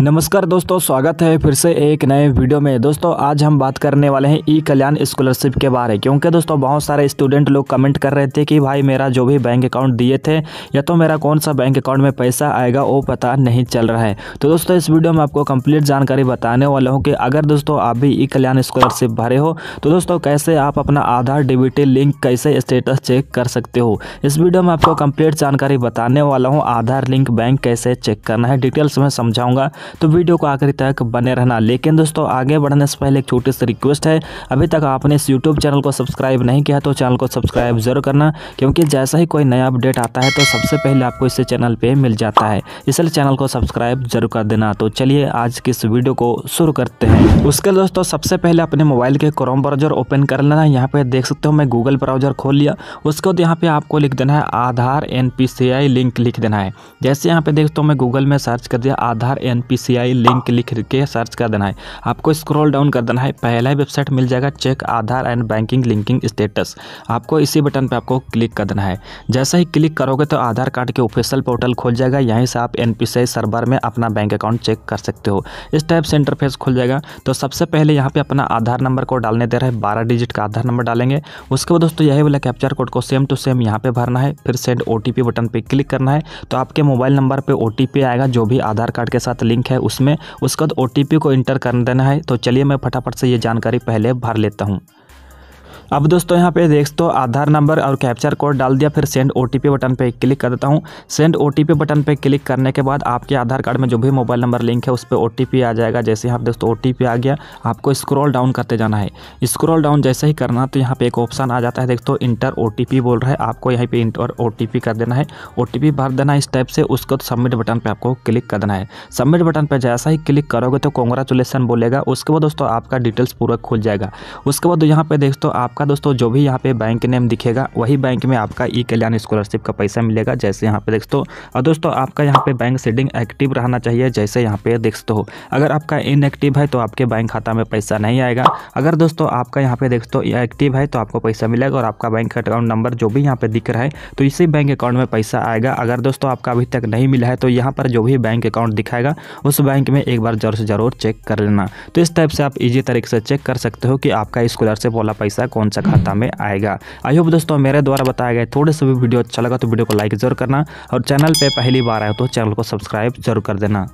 नमस्कार दोस्तों स्वागत है फिर से एक नए वीडियो में दोस्तों आज हम बात करने वाले हैं ई कल्याण स्कॉलरशिप के बारे क्योंकि दोस्तों बहुत सारे स्टूडेंट लोग कमेंट कर रहे थे कि भाई मेरा जो भी बैंक अकाउंट दिए थे या तो मेरा कौन सा बैंक अकाउंट में पैसा आएगा वो पता नहीं चल रहा है तो दोस्तों इस वीडियो में आपको कम्प्लीट जानकारी बताने वाला हूँ कि अगर दोस्तों आप भी ई कल्याण स्कॉलरशिप भरे हो तो दोस्तों कैसे आप अपना आधार डेबिटी लिंक कैसे स्टेटस चेक कर सकते हो इस वीडियो में आपको कम्प्लीट जानकारी बताने वाला हूँ आधार लिंक बैंक कैसे चेक करना है डिटेल्स में समझाऊँगा तो वीडियो को आखिर तक बने रहना लेकिन दोस्तों आगे बढ़ने से पहले एक छोटी सी रिक्वेस्ट है अभी तक आपने इस यूट्यूब चैनल को सब्सक्राइब नहीं किया तो चैनल को सब्सक्राइब जरूर करना क्योंकि जैसा ही कोई नया अपडेट आता है तो सबसे पहले आपको इस चैनल पर मिल जाता है इसलिए चैनल को सब्सक्राइब जरूर कर देना तो चलिए आज की इस वीडियो को शुरू करते हैं उसके दोस्तों सबसे पहले अपने मोबाइल के क्रोम ब्राउजर ओपन कर लेना यहाँ पे देख सकते हो मैं गूगल ब्राउजर खोल लिया उसके बाद यहाँ पे आपको लिख देना है आधार एन लिंक लिख देना है जैसे यहाँ पे देखते हो मैं गूगल में सर्च कर दिया Aadhaar N P P link लिख के सर्च कर देना है आपको स्क्रॉल डाउन कर देना है पहला वेबसाइट मिल जाएगा check Aadhaar and banking linking status आपको इसी बटन पर आपको क्लिक कर देना है जैसे ही क्लिक करोगे तो आधार कार्ड के ऑफिशियल पोर्टल खोल जाएगा यहीं से आप एन सर्वर में अपना बैंक अकाउंट चेक कर सकते हो इस टाइप से इंटरफेस खुल जाएगा तो सबसे पहले यहाँ पर अपना आधार नंबर को डालने दे रहे हैं बारह डिजिट का आधार नंबर डालेंगे उसके बाद दोस्तों यही वाला कैप्चर कोड को सेम टू सेम यहाँ पे भरना है फिर सेंड ओ बटन पर क्लिक करना है तो आपके मोबाइल नंबर पर ओ आएगा जो भी आधार कार्ड के साथ लिंक लिंक है उसमें उसका ओ को इंटर कर देना है तो चलिए मैं फटाफट से ये जानकारी पहले भर लेता हूँ अब दोस्तों यहाँ पे देख तो आधार नंबर और कैप्चर कोड डाल दिया फिर सेंड ओ बटन पर क्लिक कर देता हूँ सेंड ओ बटन पर क्लिक करने के बाद आपके आधार कार्ड में जो भी मोबाइल नंबर लिंक है उस पर ओ आ जाएगा जैसे यहाँ दोस्तों ओ आ गया आपको स्क्रॉल डाउन करते जाना है स्क्रॉल डाउन जैसे ही करना तो यहाँ पे एक ऑप्शन आ जाता है दोस्तों इंटर ओ बोल रहा है आपको यहाँ पे इंटर ओ कर देना है ओ भर देना है इस टाइप से उसको तो सबमिट बटन पर आपको क्लिक कर देना है सबमिट बटन पर जैसा ही क्लिक करोगे तो कॉन्ग्रेचुलेसन बोलेगा उसके बाद दोस्तों आपका डिटेल्स पूरा खुल जाएगा उसके बाद यहाँ पे तो आप आपका दोस्तों जो भी यहाँ पे बैंक नेम दिखेगा वही बैंक में आपका ई कल्याण स्कॉलरशिप का पैसा मिलेगा जैसे यहाँ पे देखते हो और दोस्तों आपका यहाँ पे बैंक सेटिंग एक्टिव रहना चाहिए जैसे यहाँ पे देखते हो अगर आपका इनएक्टिव है तो आपके बैंक खाता में पैसा नहीं आएगा अगर दोस्तों आपका यहाँ पे देखते हो एक्टिव है तो आपको पैसा मिलेगा और आपका बैंक अकाउंट नंबर जो भी यहाँ पे दिख रहा है तो इसी बैंक अकाउंट में पैसा आएगा अगर दोस्तों आपका अभी तक नहीं मिला है तो यहाँ पर जो भी बैंक अकाउंट दिखाएगा उस बैंक में एक बार जरूर से ज़रूर चेक कर लेना तो इस टाइप से आप इजी तरीके से चेक कर सकते हो कि आपका स्कॉलरशिप वाला पैसा कौन कौन सा खाता में आएगा आई होप दोस्तों मेरे द्वारा बताया गया थोड़े से भी वीडियो अच्छा लगा तो वीडियो को लाइक जरूर करना और चैनल पर पहली बार आए तो चैनल को सब्सक्राइब जरूर कर देना